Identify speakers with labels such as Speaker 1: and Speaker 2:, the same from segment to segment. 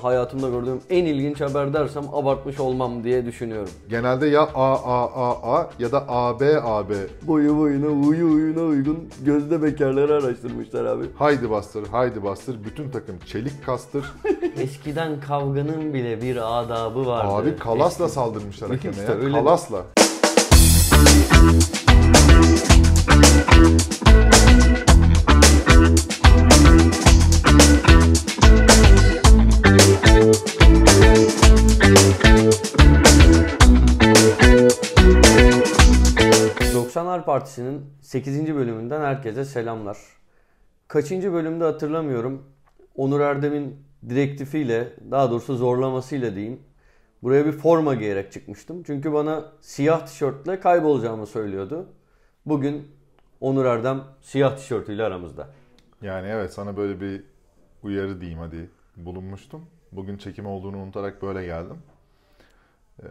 Speaker 1: Hayatımda gördüğüm en ilginç haber dersem abartmış olmam diye düşünüyorum. Genelde ya A A
Speaker 2: A A ya da A B A B. Boyu boyuna, uyu uyuna uygun gözde bekarları araştırmışlar abi. Haydi bastır, haydi bastır. Bütün takım çelik kastır.
Speaker 1: Eskiden kavganın bile bir adabı vardı. Abi kalasla Eski- saldırmışlar hakeme İşte ya. öyle. Kalasla. Partisi'nin 8. bölümünden herkese selamlar. Kaçıncı bölümde hatırlamıyorum. Onur Erdem'in direktifiyle, daha doğrusu zorlamasıyla diyeyim. Buraya bir forma giyerek çıkmıştım. Çünkü bana siyah tişörtle kaybolacağımı söylüyordu. Bugün Onur Erdem siyah tişörtüyle
Speaker 2: aramızda. Yani evet sana böyle bir uyarı diyeyim hadi bulunmuştum. Bugün çekim olduğunu unutarak böyle geldim. Ee,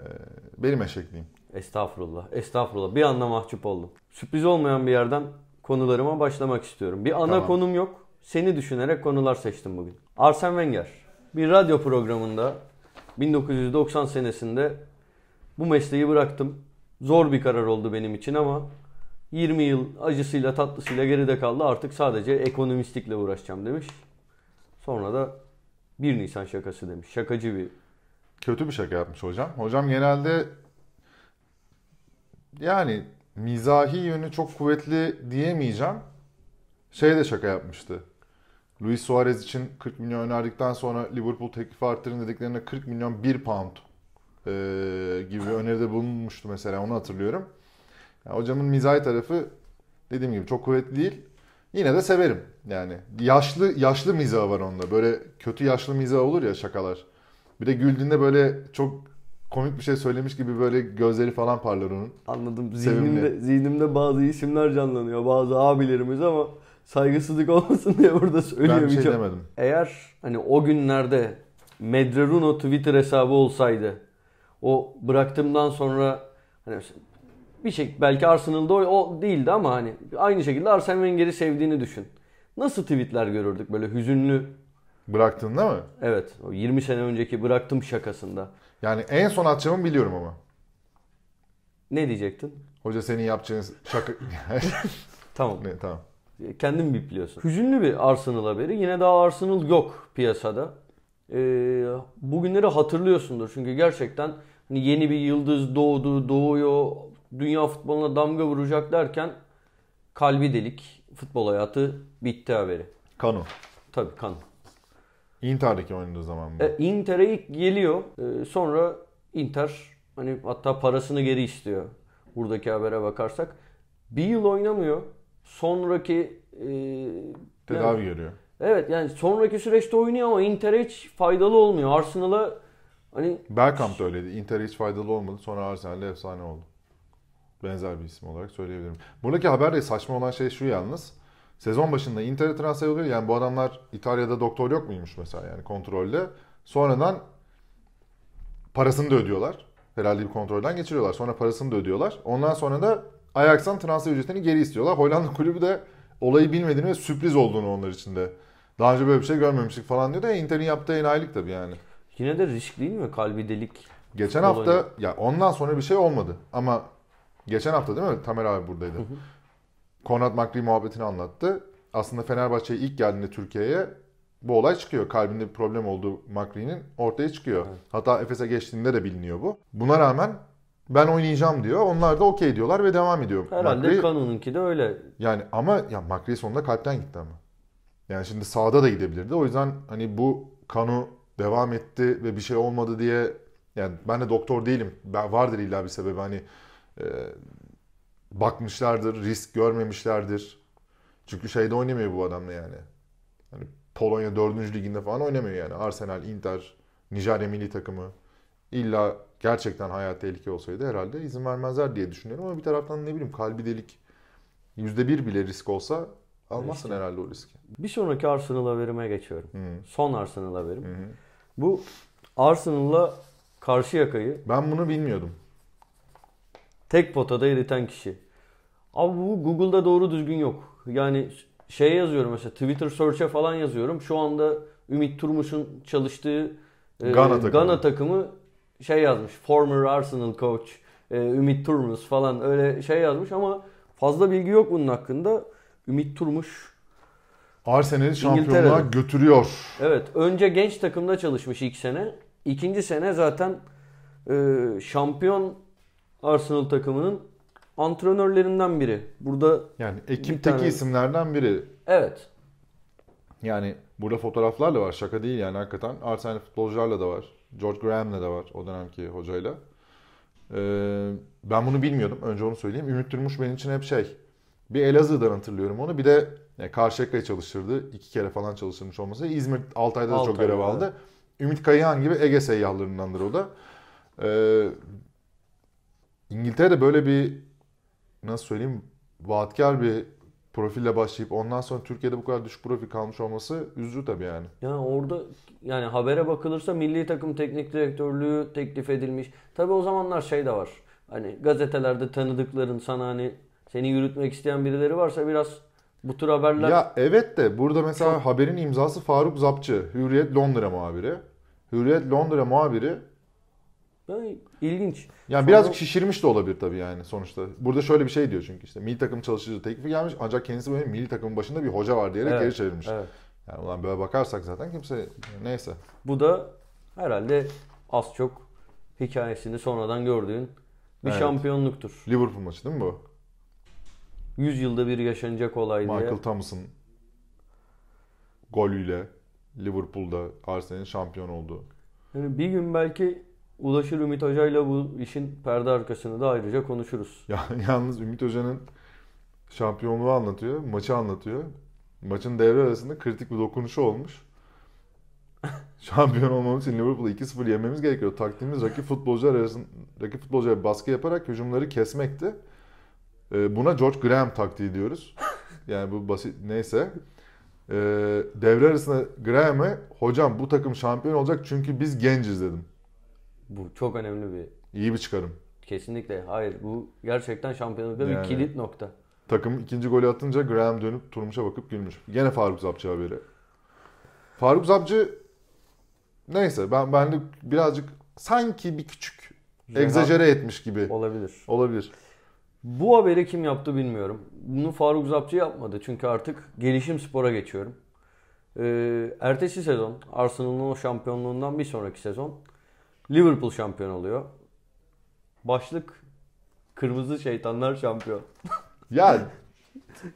Speaker 2: benim eşekliğim.
Speaker 1: Estağfurullah. Estağfurullah. Bir anda mahcup oldum. Sürpriz olmayan bir yerden konularıma başlamak istiyorum. Bir ana tamam. konum yok. Seni düşünerek konular seçtim bugün. Arsene Wenger bir radyo programında 1990 senesinde bu mesleği bıraktım. Zor bir karar oldu benim için ama 20 yıl acısıyla tatlısıyla geride kaldı. Artık sadece ekonomistikle uğraşacağım demiş. Sonra da 1 Nisan şakası
Speaker 2: demiş. Şakacı bir. Kötü bir şaka yapmış hocam. Hocam genelde yani mizahi yönü çok kuvvetli diyemeyeceğim. Şey de şaka yapmıştı. Luis Suarez için 40 milyon önerdikten sonra Liverpool teklifi arttırın dediklerine 40 milyon 1 pound e, gibi öneride bulunmuştu mesela onu hatırlıyorum. Yani hocamın mizahi tarafı dediğim gibi çok kuvvetli değil. Yine de severim yani. Yaşlı yaşlı mizah var onda. Böyle kötü yaşlı mizah olur ya şakalar. Bir de güldüğünde böyle çok komik bir şey söylemiş gibi böyle gözleri falan parlar onun. Anladım. Zihnimde, zihnimde bazı isimler canlanıyor.
Speaker 1: Bazı abilerimiz ama saygısızlık olmasın diye burada söylüyorum. Ben bir şey demedim. Eğer hani o günlerde Medreruno Twitter hesabı olsaydı o bıraktığımdan sonra hani bir şey belki Arsenal'da o, o değildi ama hani aynı şekilde Arsene Wenger'i sevdiğini düşün. Nasıl tweetler görürdük böyle hüzünlü? Bıraktığında mı? Evet. O 20 sene önceki bıraktım şakasında. Yani en son atacağımı biliyorum ama. Ne diyecektin? Hoca senin yapacağınız şaka... tamam. Ne, tamam. Kendin bipliyorsun. Hüzünlü bir Arsenal haberi. Yine daha Arsenal yok piyasada. Ee, bugünleri hatırlıyorsundur. Çünkü gerçekten hani yeni bir yıldız doğdu, doğuyor. Dünya futboluna damga vuracak derken kalbi delik. Futbol hayatı bitti haberi. Kanu. Tabii Kanu.
Speaker 2: Inter'deki oynadığı zaman mı?
Speaker 1: E, Inter'e ilk geliyor. E, sonra Inter hani hatta parasını geri istiyor. Buradaki habere bakarsak. Bir yıl oynamıyor. Sonraki e, tedavi yani, görüyor. Evet yani sonraki süreçte oynuyor ama Inter hiç faydalı olmuyor.
Speaker 2: Arsenal'a hani Bergkamp da öyleydi. Inter hiç faydalı olmadı. Sonra Arsenal'de efsane oldu. Benzer bir isim olarak söyleyebilirim. Buradaki haber de saçma olan şey şu yalnız. Sezon başında Inter'e transfer oluyor. Yani bu adamlar İtalya'da doktor yok muymuş mesela yani kontrolde. Sonradan parasını da ödüyorlar. Herhalde bir kontrolden geçiriyorlar. Sonra parasını da ödüyorlar. Ondan sonra da Ajax'tan transfer ücretini geri istiyorlar. Hollanda kulübü de olayı bilmediğini ve sürpriz olduğunu onlar için de. Daha önce böyle bir şey görmemiştik falan diyor da Inter'in yaptığı enayilik tabii yani. Yine de risk değil mi? Kalbi delik. Geçen hafta olayı. ya ondan sonra bir şey olmadı. Ama geçen hafta değil mi? Tamer abi buradaydı. Konrad Makri muhabbetini anlattı. Aslında Fenerbahçe'ye ilk geldiğinde Türkiye'ye bu olay çıkıyor. Kalbinde bir problem olduğu Makri'nin ortaya çıkıyor. Evet. Hatta Efes'e geçtiğinde de biliniyor bu. Buna rağmen ben oynayacağım diyor. Onlar da okey diyorlar ve devam ediyor. Herhalde Makri, kanununki de öyle. Yani ama ya Makri sonunda kalpten gitti ama. Yani şimdi sağda da gidebilirdi. O yüzden hani bu kanu devam etti ve bir şey olmadı diye yani ben de doktor değilim. Ben vardır illa bir sebebi hani e, bakmışlardır, risk görmemişlerdir. Çünkü şeyde oynamıyor bu adamla yani. Hani Polonya 4. liginde falan oynamıyor yani. Arsenal, Inter, Nijerya milli takımı. İlla gerçekten hayat tehlike olsaydı herhalde izin vermezler diye düşünüyorum. Ama bir taraftan ne bileyim kalbi delik %1 bile risk olsa almazsın riski. herhalde o riski. Bir sonraki Arsenal haberime geçiyorum. Hı. Son Arsenal haberim. Hı. Bu
Speaker 1: Arsenal'la karşı yakayı. Ben bunu bilmiyordum. Tek potada eriten kişi. Abi bu Google'da doğru düzgün yok. Yani şey yazıyorum mesela Twitter search'e falan yazıyorum. Şu anda Ümit Turmuş'un çalıştığı e, Ghana, takımı. Ghana takımı şey yazmış. Former Arsenal coach e, Ümit Turmuş falan öyle şey yazmış ama fazla bilgi yok bunun hakkında. Ümit Turmuş
Speaker 2: Arsenal'i şampiyonluğa götürüyor.
Speaker 1: Evet. Önce genç takımda çalışmış ilk sene. İkinci sene zaten e, şampiyon Arsenal
Speaker 2: takımının antrenörlerinden biri. Burada yani ekipteki bir tane... isimlerden biri. Evet. Yani burada fotoğraflarla var şaka değil yani hakikaten. Arsenal futbolcularla da var. George Graham'la da var o dönemki hocayla. Ee, ben bunu bilmiyordum. Önce onu söyleyeyim. Ümit Durmuş benim için hep şey. Bir Elazığ'dan hatırlıyorum onu. Bir de yani e, Karşıyaka'ya çalıştırdı. İki kere falan çalıştırmış olması. İzmir Altay'da da Altay, çok görev aldı. Ümit Kayahan gibi Ege seyyahlarındandır o da. Ee, İngiltere'de böyle bir nasıl söyleyeyim vaatkar bir profille başlayıp ondan sonra Türkiye'de bu kadar düşük profil kalmış olması üzücü tabii yani.
Speaker 1: Yani orada yani habere bakılırsa milli takım teknik direktörlüğü teklif edilmiş. Tabii o zamanlar şey de var. Hani gazetelerde tanıdıkların sana hani seni yürütmek isteyen birileri varsa biraz bu tür haberler... Ya
Speaker 2: evet de burada mesela Çok... haberin imzası Faruk Zapçı, Hürriyet Londra muhabiri. Hürriyet Londra muhabiri yani ilginç. Yani Sonra... biraz şişirmiş de olabilir tabii yani sonuçta. Burada şöyle bir şey diyor çünkü işte milli takım çalışıcı teklifi gelmiş ancak kendisi böyle milli takımın başında bir hoca var diyerek evet, geri çevirmiş. Evet. Yani ulan böyle bakarsak zaten kimse neyse. Bu da
Speaker 1: herhalde az çok hikayesini sonradan gördüğün bir evet. şampiyonluktur. Liverpool maçı değil mi bu? 100 yılda bir yaşanacak olay Michael diye. Michael
Speaker 2: Thomas'ın golüyle Liverpool'da Arsenal'in şampiyon oldu.
Speaker 1: Yani bir gün belki Ulaşır Ümit Hoca ile bu işin perde arkasını da ayrıca
Speaker 2: konuşuruz. Ya, yalnız Ümit Hoca'nın şampiyonluğu anlatıyor, maçı anlatıyor. Maçın devre arasında kritik bir dokunuşu olmuş. Şampiyon olmamız için Liverpool'u 2-0 yememiz gerekiyor. Taktiğimiz rakip futbolcular arasında rakip futbolcuya baskı yaparak hücumları kesmekti. Ee, buna George Graham taktiği diyoruz. Yani bu basit neyse. Ee, devre arasında Graham'e hocam bu takım şampiyon olacak çünkü biz genciz dedim. Bu çok önemli bir İyi bir çıkarım.
Speaker 1: Kesinlikle. Hayır bu gerçekten şampiyonlukta bir kilit nokta.
Speaker 2: Takım ikinci golü atınca Graham dönüp Turmuş'a bakıp gülmüş. Gene Faruk Zapçı haberi. Faruk Zapçı neyse ben benlik birazcık sanki bir küçük egzajere etmiş gibi Olabilir. olabilir.
Speaker 1: Bu haberi kim yaptı bilmiyorum. Bunu Faruk Zapçı yapmadı. Çünkü artık gelişim spora geçiyorum. Ee, ertesi sezon Arsenal'ın o şampiyonluğundan bir sonraki sezon Liverpool şampiyon oluyor. Başlık Kırmızı Şeytanlar şampiyon.
Speaker 2: Yani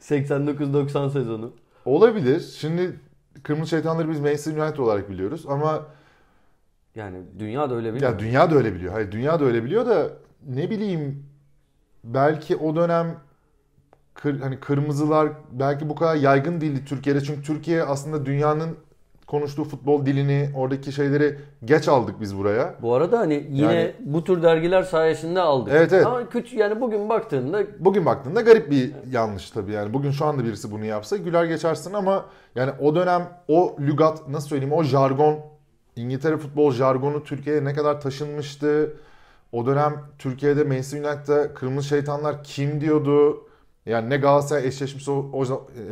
Speaker 2: 89-90 sezonu. Olabilir. Şimdi Kırmızı Şeytanları biz Manchester United olarak biliyoruz ama yani dünya da öyle biliyor. Ya dünya da öyle biliyor. Hayır dünya da öyle biliyor da ne bileyim belki o dönem kır, hani kırmızılar belki bu kadar yaygın değildi Türkiye'de. Çünkü Türkiye aslında dünyanın konuştuğu futbol dilini, oradaki şeyleri geç aldık biz buraya. Bu arada hani yine yani,
Speaker 1: bu tür dergiler sayesinde aldık. Evet, evet. Ama
Speaker 2: kötü yani bugün baktığında bugün baktığında garip bir evet. yanlış tabii. Yani bugün şu anda birisi bunu yapsa güler geçersin ama yani o dönem o lügat nasıl söyleyeyim o jargon İngiltere futbol jargonu Türkiye'ye ne kadar taşınmıştı. O dönem Türkiye'de Manchester United'da kırmızı şeytanlar kim diyordu? Yani ne Galatasaray eşleşmiş o, o,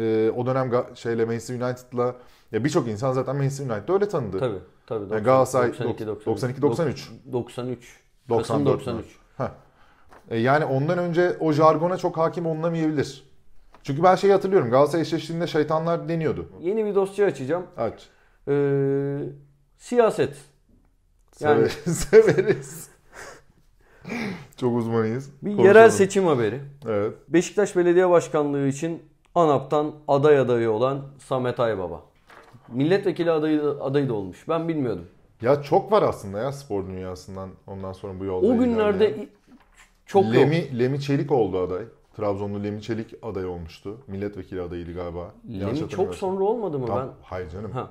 Speaker 2: e, o dönem şeyle Manchester United'la ya birçok insan zaten Manchester United'ı öyle tanıdı. Tabii tabii. 90, yani Galatasaray 92 93. 92 93. 93. 94 93. E yani ondan önce o jargona çok hakim olunamayabilir. Çünkü ben şeyi hatırlıyorum. Galatasaray eşleştiğinde şeytanlar deniyordu.
Speaker 1: Yeni bir dosya açacağım. Aç. Ee, siyaset. Yani... Severiz. severiz.
Speaker 2: Çok uzmanıyız. Bir Konuşalım. yerel
Speaker 1: seçim haberi. Evet. Beşiktaş Belediye Başkanlığı için ANAP'tan aday adayı olan Samet Aybaba milletvekili adayı, adayı da olmuş. Ben bilmiyordum. Ya
Speaker 2: çok var aslında ya spor dünyasından ondan sonra bu yolda. O günlerde ilerleyen. çok Lemi, yok. Lemi Çelik oldu aday. Trabzonlu Lemi Çelik aday olmuştu. Milletvekili adayıydı galiba. Lemi çok sonra olmadı mı Tam, ben? Hayır canım. Ha.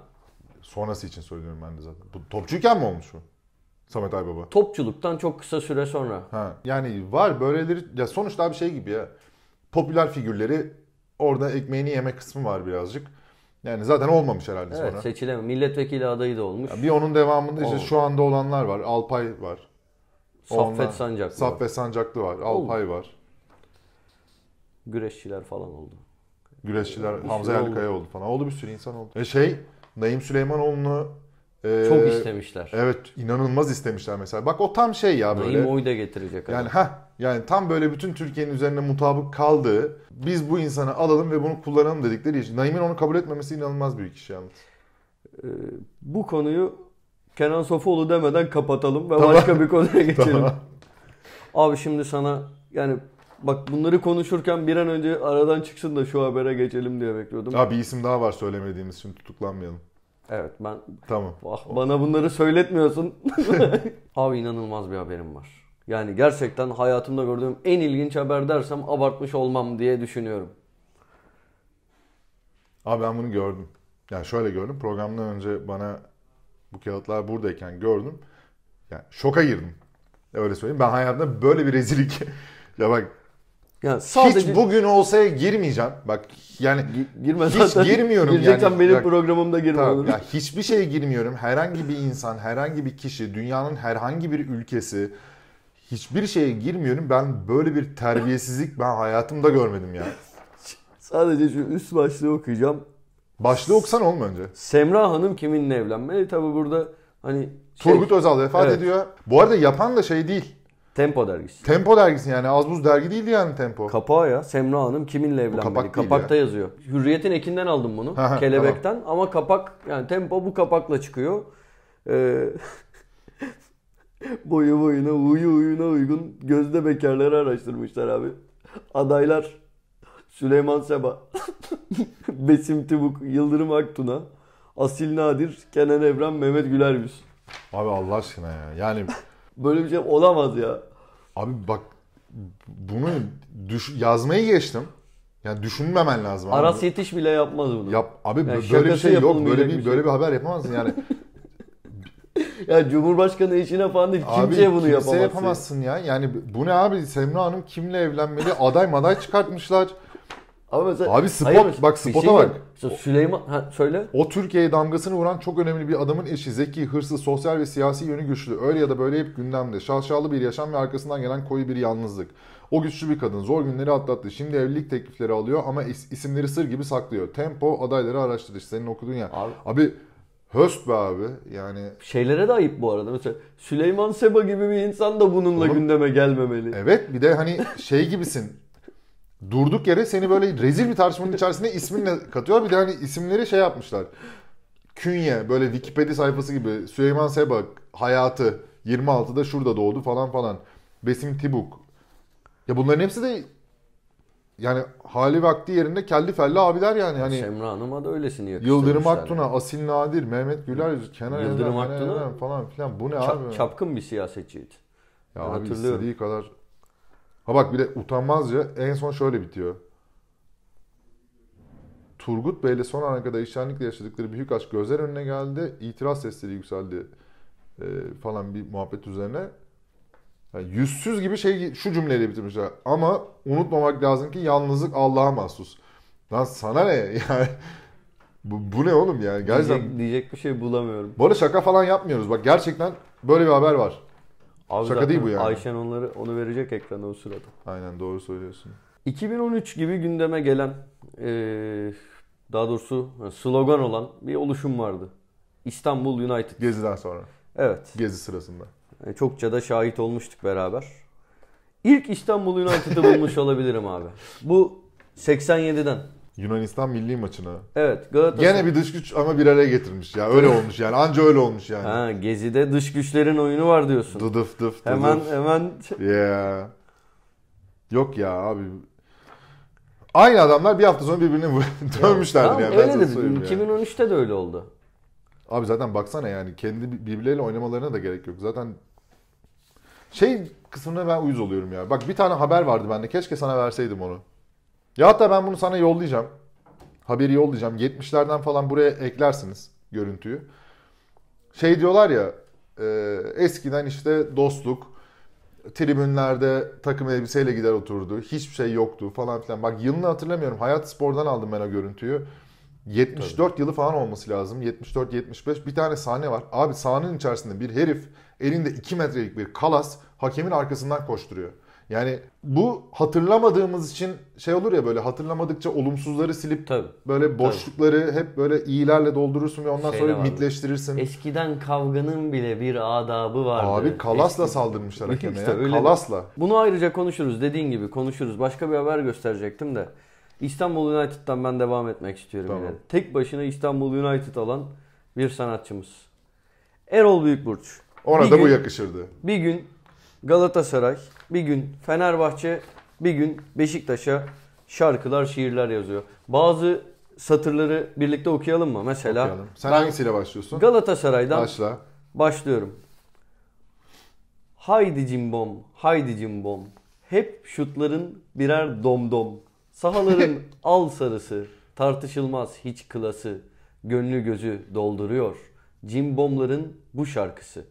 Speaker 2: Sonrası için söylüyorum ben de zaten. Bu topçuyken mi olmuş bu? Samet Aybaba. Topçuluktan çok kısa süre sonra. Ha. Yani var böyleleri ya sonuçta bir şey gibi ya. Popüler figürleri orada ekmeğini yeme kısmı var birazcık yani zaten olmamış herhalde evet, sonra. Seçilemem. Milletvekili adayı da olmuş. Ya bir onun devamında işte Olmuş. şu anda olanlar var. Alpay var.
Speaker 1: Ondan- Saffet Sancak. var.
Speaker 2: Sancaklı var. Alpay var. Güreşçiler falan oldu. Güreşçiler Hamza oldu. oldu falan. Oldu bir sürü insan oldu. E şey Naim Süleymanoğlu'nu ee, Çok istemişler. Evet inanılmaz istemişler mesela. Bak o tam şey ya böyle. Naim
Speaker 1: Oy da getirecek. Yani
Speaker 2: ha yani tam böyle bütün Türkiye'nin üzerine mutabık kaldığı biz bu insanı alalım ve bunu kullanalım dedikleri için. Naim'in onu kabul etmemesi inanılmaz büyük iş yalnız. Ee, bu konuyu Kenan
Speaker 1: Sofoğlu demeden kapatalım ve tamam. başka bir konuya geçelim. tamam. Abi şimdi sana yani bak bunları konuşurken bir an önce aradan çıksın da şu habere geçelim diye bekliyordum. Abi bir
Speaker 2: isim daha var söylemediğimiz için tutuklanmayalım. Evet ben... Tamam. Ah,
Speaker 1: bana bunları söyletmiyorsun. Abi inanılmaz bir haberim var. Yani gerçekten hayatımda gördüğüm en ilginç haber dersem abartmış olmam diye düşünüyorum.
Speaker 2: Abi ben bunu gördüm. Yani şöyle gördüm. Programdan önce bana bu kağıtlar buradayken gördüm. Yani şoka girdim. Öyle söyleyeyim. Ben hayatımda böyle bir rezillik... ya bak yani sadece... Hiç bugün olsaya girmeyeceğim. Bak yani girme hiç zaten. girmiyorum Gireceksen yani. benim bak, programımda girme tamam, Ya hiçbir şeye girmiyorum. Herhangi bir insan, herhangi bir kişi, dünyanın herhangi bir ülkesi hiçbir şeye girmiyorum. Ben böyle bir terbiyesizlik ben hayatımda görmedim ya. sadece şu üst
Speaker 1: başlığı okuyacağım. Başlığı okusan olma önce. Semra Hanım kiminle evlenmeli? E, Tabi burada hani şey... Turgut Özal vefat evet. ediyor. Bu arada
Speaker 2: yapan da şey değil. Tempo dergisi. Tempo dergisi yani az buz dergi değildi yani Tempo. Kapağı ya Semra Hanım kiminle evlenmedi. kapak Kapakta ya. yazıyor.
Speaker 1: Hürriyet'in ekinden aldım bunu. Ha, ha, kelebekten ama kapak yani Tempo bu kapakla çıkıyor. Ee, boyu boyuna uyu uyuna uygun gözde bekarları araştırmışlar abi. Adaylar Süleyman Seba, Besim Tibuk, Yıldırım Aktuna, Asil Nadir, Kenan Evren, Mehmet Gülerbüz. Abi
Speaker 2: Allah aşkına ya. Yani Böyle bir şey olamaz ya. Abi bak bunu düş yazmayı geçtim. Yani düşünmemen lazım. Aras yetiş bile yapmaz bunu. Yap abi yani böyle bir şey yok. Böyle bir, bir şey. böyle bir haber yapamazsın yani. ya Cumhurbaşkanı işine falan değil. Kimseye abi, bunu kimse yapamazsın. yapamazsın ya. Yani bu ne abi? Semra Hanım kimle evlenmeli? Aday maday çıkartmışlar. Ama mesela Abi spot hayır, bak şey spota şey bak. Mesela Süleyman ha, söyle. O Türkiye'ye damgasını vuran çok önemli bir adamın eşi zeki, hırslı, sosyal ve siyasi yönü güçlü. Öyle ya da böyle hep gündemde. Şaşalı bir yaşam ve arkasından gelen koyu bir yalnızlık. O güçlü bir kadın zor günleri atlattı. Şimdi evlilik teklifleri alıyor ama is- isimleri sır gibi saklıyor. Tempo adayları araştırdı. senin okuduğun ya. Abi, abi Höst be abi yani. Şeylere de ayıp bu arada. Mesela Süleyman Seba gibi bir insan da bununla Oğlum, gündeme gelmemeli. Evet bir de hani şey gibisin durduk yere seni böyle rezil bir tartışmanın içerisinde isminle katıyor. Bir de hani isimleri şey yapmışlar. Künye böyle Wikipedia sayfası gibi Süleyman Sebak hayatı 26'da şurada doğdu falan falan. Besim Tibuk. Ya bunların hepsi de yani hali vakti yerinde kelli felli abiler yani. yani
Speaker 1: Semra Hanım'a da öylesini yakıştırmışlar. Yıldırım Aktun'a,
Speaker 2: yani. Asil Nadir, Mehmet Güler, Kenan Yıldırım Aktun'a falan filan bu ne Çap, abi? Çapkın bir siyasetçiydi. Ya ben abi hatırlıyorum. istediği kadar Ha bak bir de utanmazca en son şöyle bitiyor. Turgut Bey'le son ana kadar yaşadıkları büyük aşk gözler önüne geldi. İtiraz sesleri yükseldi e, falan bir muhabbet üzerine. Yani yüzsüz gibi şey şu cümleyle bitirmişler. Ama unutmamak lazım ki yalnızlık Allah'a mahsus. Lan sana ne yani? Bu, bu ne oğlum yani? Gerçekten... Diyecek, diyecek bir şey bulamıyorum. Böyle şaka falan yapmıyoruz. Bak gerçekten böyle bir haber var. Abi Şaka değil bu yani. Ayşen
Speaker 1: onları onu verecek ekrana o sırada. Aynen
Speaker 2: doğru söylüyorsun.
Speaker 1: 2013 gibi gündeme gelen e, daha doğrusu slogan olan bir oluşum vardı. İstanbul United. Gezi'den sonra. Evet. Gezi sırasında. E, çokça da şahit olmuştuk beraber. İlk İstanbul United'ı bulmuş olabilirim abi. Bu 87'den. Yunanistan milli maçını. Evet. Galatasaray. Gene bir
Speaker 2: dış güç ama bir araya getirmiş ya. Öyle olmuş yani. Anca öyle olmuş yani. Ha,
Speaker 1: Gezi'de dış
Speaker 2: güçlerin oyunu var diyorsun. Dıdıf dıf dıdıf. Hemen hemen. Şey- yeah. Yok ya abi. Aynı adamlar bir hafta sonra birbirini dövmüşlerdi tamam, yani. Öyle de 2013'te de öyle oldu. Abi zaten baksana yani kendi birbirleriyle oynamalarına da gerek yok. Zaten şey kısmına ben uyuz oluyorum ya. Bak bir tane haber vardı bende. Keşke sana verseydim onu. Ya da ben bunu sana yollayacağım. Haberi yollayacağım. 70'lerden falan buraya eklersiniz görüntüyü. Şey diyorlar ya e, eskiden işte dostluk, tribünlerde takım elbiseyle gider oturdu. Hiçbir şey yoktu falan filan. Bak yılını hatırlamıyorum. Hayat Spor'dan aldım ben o görüntüyü. 74 Tabii. yılı falan olması lazım. 74-75. Bir tane sahne var. Abi sahnenin içerisinde bir herif elinde 2 metrelik bir kalas hakemin arkasından koşturuyor. Yani bu hatırlamadığımız için şey olur ya böyle hatırlamadıkça olumsuzları silip tabii, böyle boşlukları tabii. hep böyle iyilerle doldurursun ve ondan Şeyle sonra vardı. mitleştirirsin.
Speaker 1: Eskiden kavganın bile bir adabı vardı. Abi kalasla Eski... saldırmışlar hakeme işte, ya. kalasla. Mi? Bunu ayrıca konuşuruz dediğin gibi konuşuruz. Başka bir haber gösterecektim de. İstanbul United'dan ben devam etmek istiyorum tamam. yine. Tek başına İstanbul United alan bir sanatçımız. Erol Büyükburç. Ona bir da gün, bu yakışırdı. Bir gün Galatasaray, bir gün Fenerbahçe, bir gün Beşiktaş'a şarkılar, şiirler yazıyor. Bazı satırları birlikte okuyalım mı? Mesela okuyalım. Sen hangisiyle başlıyorsun? Galatasaray'dan Başla. başlıyorum. Haydi cimbom, haydi cimbom. Hep şutların birer domdom. Sahaların al sarısı, tartışılmaz hiç klası. Gönlü gözü dolduruyor. Cimbomların bu şarkısı.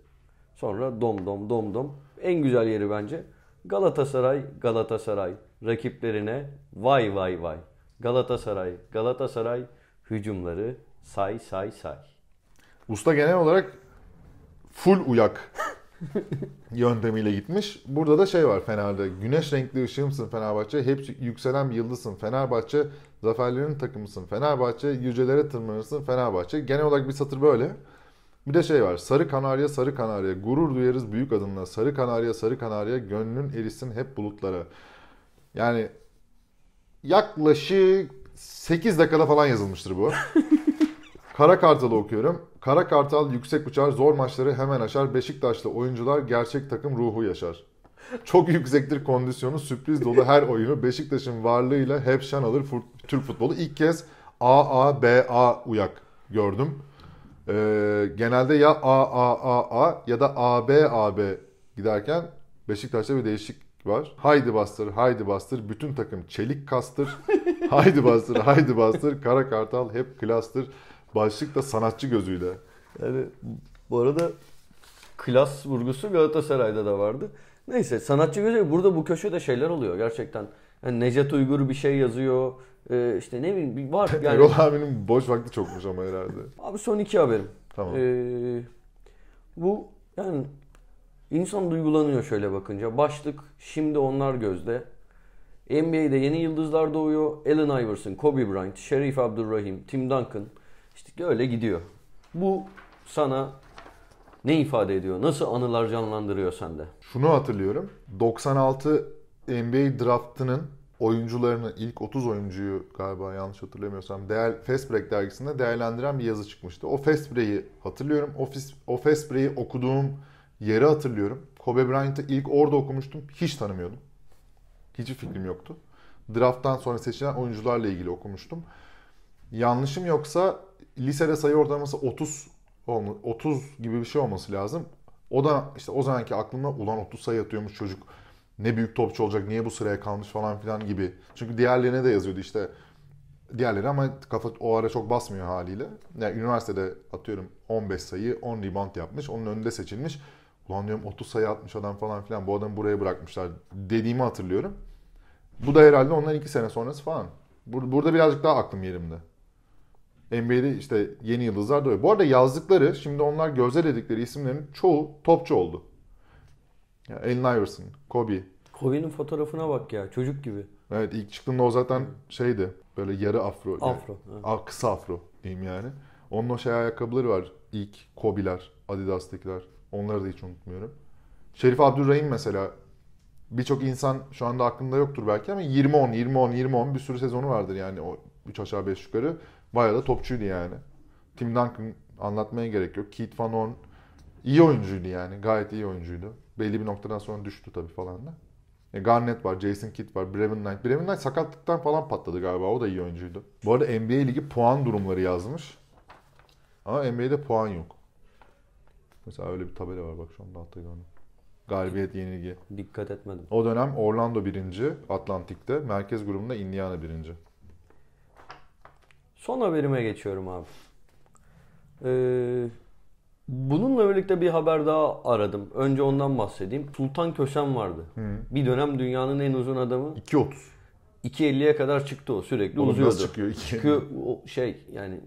Speaker 1: Sonra dom dom dom dom en güzel yeri bence. Galatasaray, Galatasaray rakiplerine vay vay vay. Galatasaray, Galatasaray
Speaker 2: hücumları
Speaker 1: say say say.
Speaker 2: Usta genel olarak full uyak yöntemiyle gitmiş. Burada da şey var Fener'de. Güneş renkli ışığımsın Fenerbahçe. Hep yükselen bir yıldızsın Fenerbahçe. Zaferlerin takımısın Fenerbahçe. Yücelere tırmanırsın Fenerbahçe. Genel olarak bir satır böyle. Bir de şey var. Sarı Kanarya, Sarı Kanarya. Gurur duyarız büyük adımla. Sarı Kanarya, Sarı Kanarya. Gönlün erisin hep bulutlara. Yani yaklaşık 8 dakikada falan yazılmıştır bu. Kara Kartal'ı okuyorum. Kara Kartal yüksek uçar, zor maçları hemen aşar. Beşiktaşlı oyuncular gerçek takım ruhu yaşar. Çok yüksektir kondisyonu, sürpriz dolu her oyunu. Beşiktaş'ın varlığıyla hep şan alır Türk futbolu. İlk kez AA, BA uyak gördüm e, genelde ya A A A A ya da A A B B giderken Beşiktaş'ta bir değişik var. Haydi bastır, haydi bastır, bütün takım çelik kastır. haydi bastır, haydi bastır, kara kartal hep klastır. Başlık da sanatçı gözüyle. Yani bu arada
Speaker 1: klas vurgusu Galatasaray'da da vardı. Neyse sanatçı gözüyle burada bu köşede şeyler oluyor gerçekten. Yani Necdet Uygur bir şey yazıyor. Ee, işte ne bileyim var yani. Erol abinin
Speaker 2: boş vakti çokmuş ama herhalde. Abi son iki haberim. Tamam.
Speaker 1: Ee, bu yani insan duygulanıyor şöyle bakınca. Başlık şimdi onlar gözde. NBA'de yeni yıldızlar doğuyor. Allen Iverson, Kobe Bryant, Sherif Abdurrahim, Tim Duncan. işte öyle gidiyor. Bu sana ne ifade ediyor? Nasıl anılar canlandırıyor sende?
Speaker 2: Şunu hatırlıyorum. 96 NBA draftının oyuncularını ilk 30 oyuncuyu galiba yanlış hatırlamıyorsam değer, Fast Break dergisinde değerlendiren bir yazı çıkmıştı. O Fast Break'i hatırlıyorum. O, o Fast Break'i okuduğum yeri hatırlıyorum. Kobe Bryant'ı ilk orada okumuştum. Hiç tanımıyordum. Hiçbir fikrim yoktu. Draft'tan sonra seçilen oyuncularla ilgili okumuştum. Yanlışım yoksa lisede sayı ortalaması 30 30 gibi bir şey olması lazım. O da işte o zamanki aklımda ulan 30 sayı atıyormuş çocuk ne büyük topçu olacak, niye bu sıraya kalmış falan filan gibi. Çünkü diğerlerine de yazıyordu işte. Diğerleri ama kafa o ara çok basmıyor haliyle. Yani üniversitede atıyorum 15 sayı, 10 rebound yapmış, onun önünde seçilmiş. Ulan diyorum 30 sayı atmış adam falan filan bu adamı buraya bırakmışlar dediğimi hatırlıyorum. Bu da herhalde ondan 2 sene sonrası falan. Burada birazcık daha aklım yerimde. NBA'de işte yeni yıldızlar da öyle. Bu arada yazdıkları, şimdi onlar gözle dedikleri isimlerin çoğu topçu oldu. Yani Allen Iverson, Kobe,
Speaker 1: Kobe'nin fotoğrafına bak ya
Speaker 2: çocuk gibi. Evet ilk çıktığında o zaten şeydi böyle yarı afro. Afro. Yani, Kısa afro diyeyim yani. Onun o şey ayakkabıları var. ilk Kobeler, Adidas'takiler. Onları da hiç unutmuyorum. Şerif Abdurrahim mesela birçok insan şu anda aklında yoktur belki ama 20-10, 20-10, 20-10 bir sürü sezonu vardır yani o 3 aşağı 5 yukarı. Bayağı da topçuydu yani. Tim Duncan anlatmaya gerek yok. Keith Van Horn iyi oyuncuydu yani. Gayet iyi oyuncuydu. Belli bir noktadan sonra düştü tabii falan da. E, Garnett var, Jason Kidd var, Brevin Knight. Brevin Knight sakatlıktan falan patladı galiba. O da iyi oyuncuydu. Bu arada NBA ligi puan durumları yazmış. Ama NBA'de puan yok. Mesela öyle bir tabela var bak şu anda altta onu. Galibiyet yenilgi. Dikkat etmedim. O dönem Orlando birinci Atlantik'te. Merkez grubunda Indiana birinci. Son haberime geçiyorum abi. Ee, Bununla birlikte bir haber daha
Speaker 1: aradım. Önce ondan bahsedeyim. Sultan Kösem vardı. Hı. Bir dönem dünyanın en uzun adamı. 2.30. 2.50'ye kadar çıktı o sürekli Oğlum uzuyordu. Nasıl çıkıyor? Çıkıyor o şey yani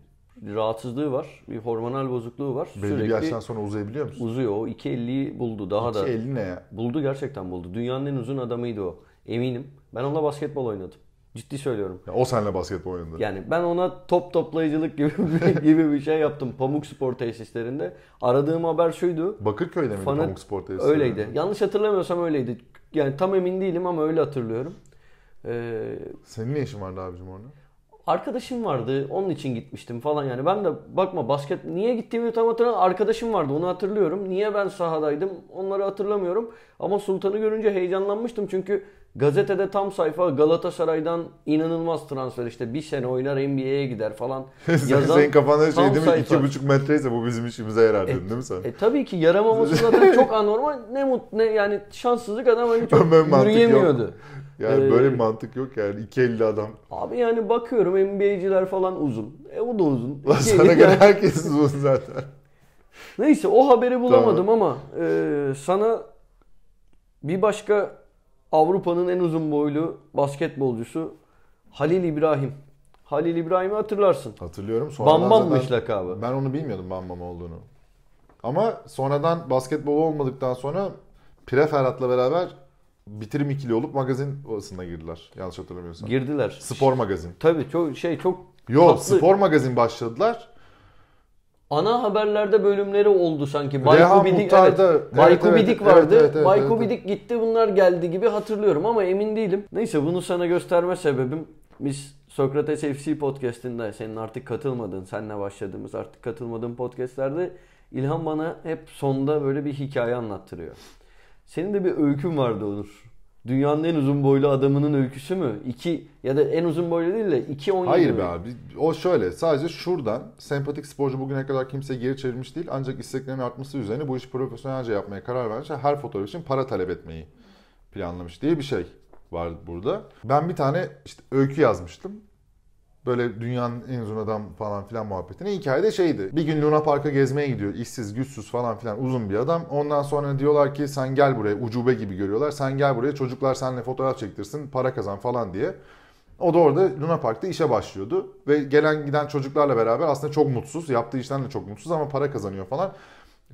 Speaker 1: rahatsızlığı var. Bir hormonal bozukluğu var. Belli sürekli bir yaştan sonra uzayabiliyor musun? Uzuyor. O 2.50'yi buldu daha 250 da. 2.50 ne ya? Buldu gerçekten buldu. Dünyanın en uzun adamıydı o. Eminim. Ben onunla basketbol oynadım. Ciddi söylüyorum. Ya o
Speaker 2: senle basketbol oynadı. Yani
Speaker 1: ben ona top toplayıcılık gibi bir, gibi bir şey yaptım Pamuk Spor tesislerinde. Aradığım haber şuydu. Bakırköy'de miydi Pamuk Spor tesisleri? Öyleydi. Yanlış hatırlamıyorsam öyleydi. Yani tam emin değilim ama öyle hatırlıyorum. Ee... Senin ne işin vardı abicim orada? Arkadaşım vardı. Onun için gitmiştim falan yani. Ben de bakma basket niye gittiğimi tam hatırlamıyorum. Arkadaşım vardı onu hatırlıyorum. Niye ben sahadaydım onları hatırlamıyorum. Ama Sultan'ı görünce heyecanlanmıştım çünkü Gazetede tam sayfa Galatasaray'dan inanılmaz transfer işte bir sene oynar NBA'ye gider falan. Yazan Senin kafanda şey değil mi? Sayfa. 2,5
Speaker 2: metreyse bu bizim işimize yarar dedin e, değil mi sen? E, e
Speaker 1: tabii ki yaramaması zaten çok anormal. Ne mut ne yani şanssızlık adam hani çok yürüyemiyordu.
Speaker 2: Yok. Yani ee, böyle bir mantık yok yani. iki 2.50 adam.
Speaker 1: Abi yani bakıyorum NBA'ciler falan uzun. E o da uzun. Lan sana göre herkes uzun zaten. Neyse o haberi bulamadım tamam. ama e, sana bir başka Avrupa'nın en uzun boylu basketbolcusu Halil İbrahim. Halil İbrahim'i hatırlarsın. Hatırlıyorum. Sonradan Bambammış zaten,
Speaker 2: lakabı. Ben onu bilmiyordum Bambam olduğunu. Ama sonradan basketbol olmadıktan sonra Pire Ferhat'la beraber bitirim ikili olup magazin odasına girdiler. Yanlış hatırlamıyorsam. Girdiler. Spor magazin. Tabii çok şey çok Yok spor magazin başladılar
Speaker 1: ana haberlerde bölümleri oldu sanki. Bayko Bidik, evet, evet, evet, vardı. Evet, evet, Bayko evet, Bidik gitti bunlar geldi gibi hatırlıyorum ama emin değilim. Neyse bunu sana gösterme sebebim biz Sokrates FC podcast'inde senin artık katılmadığın, senle başladığımız artık katılmadığın podcast'lerde İlhan bana hep sonda böyle bir hikaye anlattırıyor. Senin de bir öykün vardı Onur dünyanın en uzun boylu adamının
Speaker 2: öyküsü mü? İki ya da en uzun boylu değil de 2 17 Hayır mi? be abi. O şöyle sadece şuradan sempatik sporcu bugüne kadar kimse geri çevirmiş değil. Ancak isteklerinin artması üzerine bu işi profesyonelce yapmaya karar vermiş. Her fotoğraf için para talep etmeyi planlamış diye bir şey var burada. Ben bir tane işte öykü yazmıştım böyle dünyanın en uzun adam falan filan muhabbetine. Hikayede şeydi. Bir gün Luna Park'a gezmeye gidiyor. işsiz, güçsüz falan filan uzun bir adam. Ondan sonra diyorlar ki sen gel buraya. Ucube gibi görüyorlar. Sen gel buraya çocuklar seninle fotoğraf çektirsin para kazan falan diye. O da orada Luna Park'ta işe başlıyordu. Ve gelen giden çocuklarla beraber aslında çok mutsuz. Yaptığı işten de çok mutsuz ama para kazanıyor falan.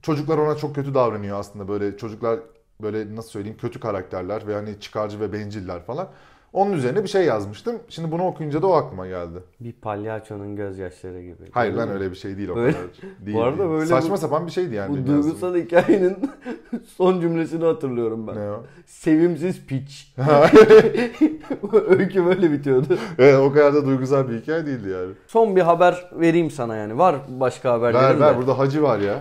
Speaker 2: Çocuklar ona çok kötü davranıyor aslında böyle çocuklar böyle nasıl söyleyeyim kötü karakterler ve hani çıkarcı ve benciller falan. Onun üzerine bir şey yazmıştım. Şimdi bunu okuyunca da o aklıma geldi. Bir palyaçonun gözyaşları gibi. Hayır lan öyle bir şey değil o böyle, kadar. Değil, bu arada değil. böyle Saçma bu, sapan bir şeydi yani. Bu duygusal yazdım. hikayenin son cümlesini hatırlıyorum ben. Ne o? Sevimsiz piç. Öykü böyle bitiyordu. Evet o kadar da duygusal bir hikaye değildi yani.
Speaker 1: Son bir haber vereyim sana yani. Var başka haberlerin Ver ver de. burada hacı var ya.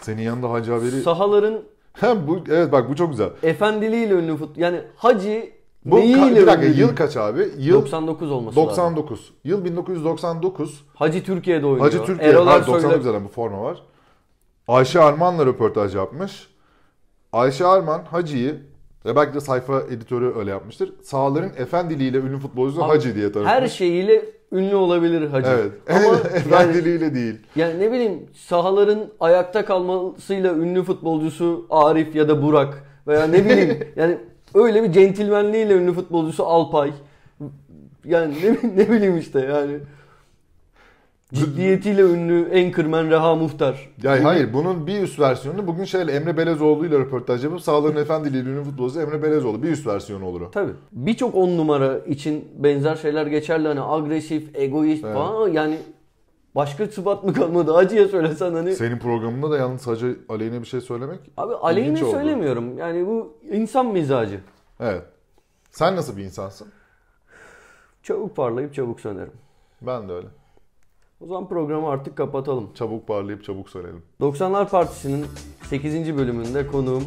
Speaker 1: Senin yanında hacı haberi. Sahaların bu evet bak bu çok güzel.
Speaker 2: Efendiliğiyle ünlü futbol
Speaker 1: yani Hacı bu Neyi ka- bir dakika yıl kaç abi? Yıl 99 olması 99.
Speaker 2: Lazım. Yıl 1999. Hacı Türkiye'de oynuyor. Hacı Türkiye. Erol ha, 99 zaten bu forma var. Ayşe Arman'la röportaj yapmış. Ayşe Arman Hacı'yı ve belki de sayfa editörü öyle yapmıştır. Sağların efendiliğiyle ünlü futbolcusu Hacı diye tanıtmış. Her
Speaker 1: şeyiyle ünlü olabilir Hacı. Evet. Ama efendiliğiyle yani, değil. Yani ne bileyim sahaların ayakta kalmasıyla ünlü futbolcusu Arif ya da Burak veya ne bileyim yani öyle bir centilmenliğiyle ünlü futbolcusu Alpay. Yani ne, ne bileyim işte yani.
Speaker 2: Ciddiyetiyle ünlü Anchorman Reha Muhtar. Ya hayır bunun bir üst versiyonu bugün şöyle Emre Belezoğlu ile röportaj yapıp Sağlar'ın efendiliği ünlü futbolcu Emre Belezoğlu bir üst versiyonu olur o. Tabii.
Speaker 1: Birçok on numara için benzer şeyler geçerli hani agresif, egoist evet. falan yani
Speaker 2: Başka sıfat mı kalmadı? Hacı'ya söylesen hani. Senin programında da yalnız Hacı aleyhine bir şey söylemek. Abi aleyhine ilginç oldu. söylemiyorum.
Speaker 1: Yani bu insan mizacı. Evet. Sen nasıl bir insansın? Çabuk parlayıp çabuk sönerim. Ben de öyle. O zaman programı artık kapatalım. Çabuk parlayıp çabuk sönelim. 90'lar Partisi'nin 8. bölümünde konuğum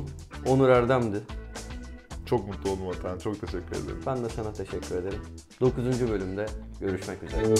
Speaker 1: Onur Erdem'di. Çok mutlu oldum Atan. Çok teşekkür ederim. Ben de sana teşekkür ederim. 9. bölümde görüşmek üzere.